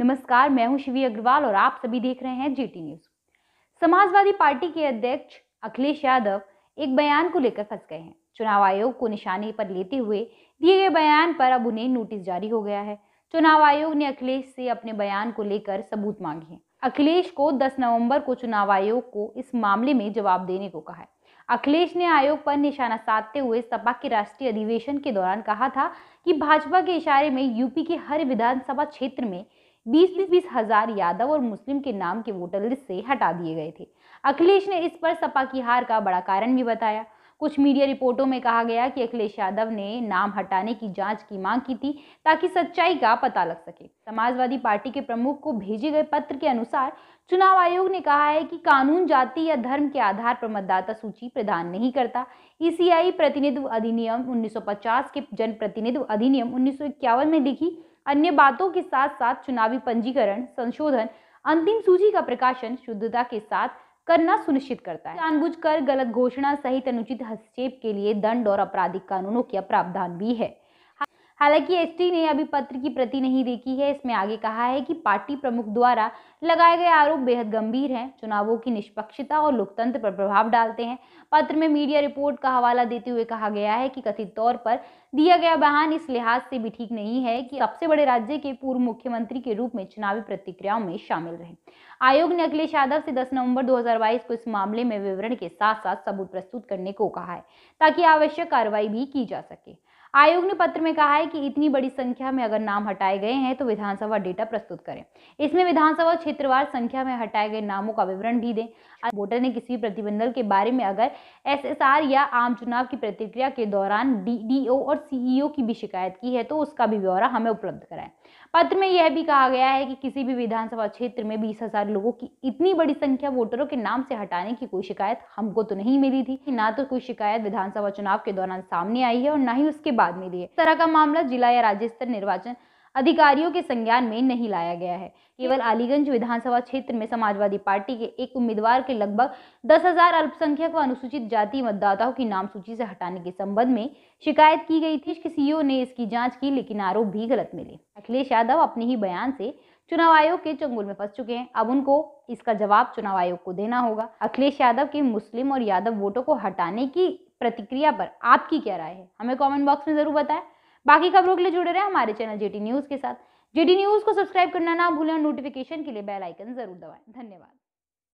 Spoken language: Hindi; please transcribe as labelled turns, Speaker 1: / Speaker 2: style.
Speaker 1: नमस्कार मैं हूं शिवी अग्रवाल और आप सभी देख रहे हैं जीटी न्यूज समाजवादी पार्टी के अध्यक्ष अखिलेश यादव एक बयान को लेकर फंस गए हैं चुनाव आयोग को निशाने पर लेते हुए दिए गए बयान पर अब उन्हें नोटिस जारी हो गया है चुनाव आयोग ने अखिलेश से अपने बयान को लेकर सबूत मांगे हैं अखिलेश को 10 नवंबर को चुनाव आयोग को इस मामले में जवाब देने को कहा है अखिलेश ने आयोग पर निशाना साधते हुए सपा के राष्ट्रीय अधिवेशन के दौरान कहा था कि भाजपा के इशारे में यूपी के हर विधानसभा क्षेत्र में बीस बीस बीस हजार यादव और मुस्लिम के नाम के वोटर लिस्ट से हटा दिए गए थे अखिलेश ने इस पर सपा की हार का बड़ा कारण भी बताया कुछ मीडिया रिपोर्टों में कहा गया कि अखिलेश यादव ने नाम हटाने की जांच की मांग की थी ताकि सच्चाई का पता लग सके समाजवादी पार्टी के प्रमुख को भेजे गए पत्र के अनुसार चुनाव आयोग ने कहा है कि कानून जाति या धर्म के आधार पर मतदाता सूची प्रदान नहीं करता ईसीआई प्रतिनिधि अधिनियम 1950 के जनप्रतिनिधि अधिनियम उन्नीस में लिखी अन्य बातों के साथ साथ चुनावी पंजीकरण संशोधन अंतिम सूची का प्रकाशन शुद्धता के साथ करना सुनिश्चित करता है जानबूझकर गलत घोषणा सहित अनुचित हस्तक्षेप के लिए दंड और आपराधिक कानूनों का प्रावधान भी है हालांकि एसटी ने अभी पत्र की प्रति नहीं देखी है इसमें आगे कहा है कि पार्टी प्रमुख द्वारा लगाए गए आरोप बेहद गंभीर हैं चुनावों की निष्पक्षता और लोकतंत्र पर प्रभाव डालते हैं पत्र में मीडिया रिपोर्ट का हवाला देते हुए कहा गया है कि कथित तौर पर दिया गया बयान इस लिहाज से भी ठीक नहीं है कि सबसे बड़े राज्य के पूर्व मुख्यमंत्री के रूप में चुनावी प्रतिक्रियाओं में शामिल रहे आयोग ने अखिलेश यादव से 10 नवंबर 2022 को इस मामले में विवरण के साथ साथ सबूत प्रस्तुत करने को कहा है ताकि आवश्यक कार्रवाई भी की जा सके आयोग ने पत्र में कहा है कि इतनी बड़ी संख्या में अगर नाम हटाए गए हैं तो विधानसभा डेटा प्रस्तुत करें इसमें विधानसभा क्षेत्रवार संख्या में हटाए गए नामों का विवरण भी दें वोटर ने किसी प्रतिबंधक के बारे में अगर एसएसआर या आम चुनाव की प्रतिक्रिया के दौरान डीडीओ और सीईओ की भी शिकायत की है तो उसका भी ब्यौरा हमें उपलब्ध कराएं पत्र में यह भी कहा गया है कि किसी भी विधानसभा क्षेत्र में बीस हजार लोगों की इतनी बड़ी संख्या वोटरों के नाम से हटाने की कोई शिकायत हमको तो नहीं मिली थी ना तो कोई शिकायत विधानसभा चुनाव के दौरान सामने आई है और ना ही उसके बाद में दिए तरह का मामला जिला या राज्य स्तर निर्वाचन अधिकारियों के संज्ञान में नहीं लाया गया है केवल अलीगंज विधानसभा क्षेत्र में समाजवादी पार्टी के एक उम्मीदवार के लगभग दस हजार अल्पसंख्यक व अनुसूचित जाति मतदाताओं की नाम सूची से हटाने के संबंध में शिकायत की गई थी कि सीईओ ने इसकी जांच की लेकिन आरोप भी गलत मिले अखिलेश यादव अपने ही बयान से चुनाव आयोग के चंगुल में फंस चुके हैं अब उनको इसका जवाब चुनाव आयोग को देना होगा अखिलेश यादव के मुस्लिम और यादव वोटों को हटाने की प्रतिक्रिया पर आपकी क्या राय है हमें कॉमेंट बॉक्स में जरूर बताएं बाकी खबरों के लिए जुड़े रहे हमारे चैनल जेटी न्यूज़ के साथ जेडी न्यूज़ को सब्सक्राइब करना ना भूलें और नोटिफिकेशन के लिए बेल आइकन जरूर दबाएं धन्यवाद